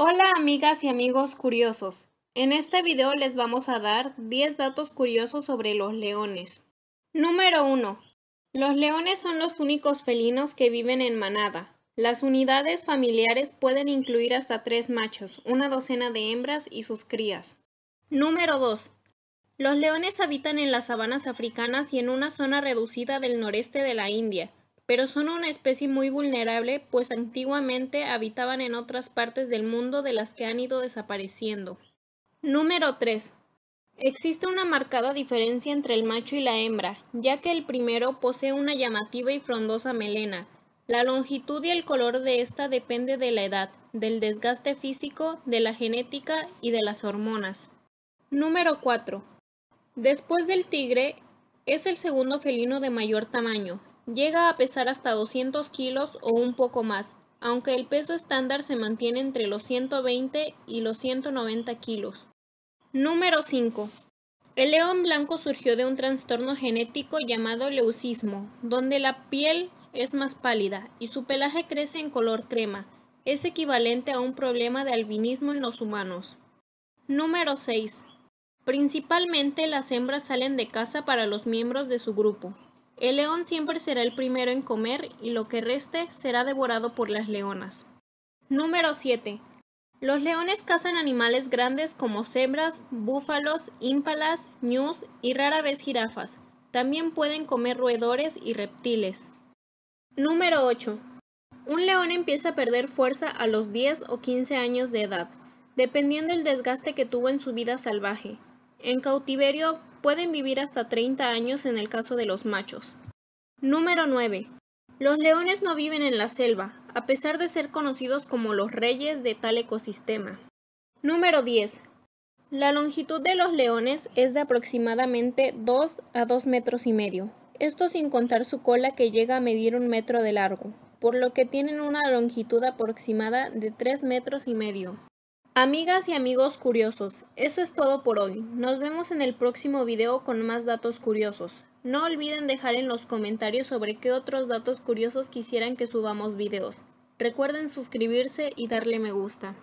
Hola amigas y amigos curiosos. En este video les vamos a dar 10 datos curiosos sobre los leones. Número 1. Los leones son los únicos felinos que viven en manada. Las unidades familiares pueden incluir hasta tres machos, una docena de hembras y sus crías. Número 2. Los leones habitan en las sabanas africanas y en una zona reducida del noreste de la India pero son una especie muy vulnerable, pues antiguamente habitaban en otras partes del mundo de las que han ido desapareciendo. Número 3. Existe una marcada diferencia entre el macho y la hembra, ya que el primero posee una llamativa y frondosa melena. La longitud y el color de esta depende de la edad, del desgaste físico, de la genética y de las hormonas. Número 4. Después del tigre, es el segundo felino de mayor tamaño. Llega a pesar hasta 200 kilos o un poco más, aunque el peso estándar se mantiene entre los 120 y los 190 kilos. Número 5. El león blanco surgió de un trastorno genético llamado leucismo, donde la piel es más pálida y su pelaje crece en color crema. Es equivalente a un problema de albinismo en los humanos. Número 6. Principalmente las hembras salen de casa para los miembros de su grupo, el león siempre será el primero en comer y lo que reste será devorado por las leonas. Número 7. Los leones cazan animales grandes como cebras, búfalos, ímpalas, ñus y rara vez jirafas. También pueden comer roedores y reptiles. Número 8. Un león empieza a perder fuerza a los 10 o 15 años de edad, dependiendo del desgaste que tuvo en su vida salvaje. En cautiverio pueden vivir hasta 30 años en el caso de los machos. Número 9. Los leones no viven en la selva, a pesar de ser conocidos como los reyes de tal ecosistema. Número 10. La longitud de los leones es de aproximadamente 2 a 2 metros y medio, esto sin contar su cola que llega a medir un metro de largo, por lo que tienen una longitud aproximada de 3 metros y medio. Amigas y amigos curiosos, eso es todo por hoy. Nos vemos en el próximo video con más datos curiosos. No olviden dejar en los comentarios sobre qué otros datos curiosos quisieran que subamos videos. Recuerden suscribirse y darle me gusta.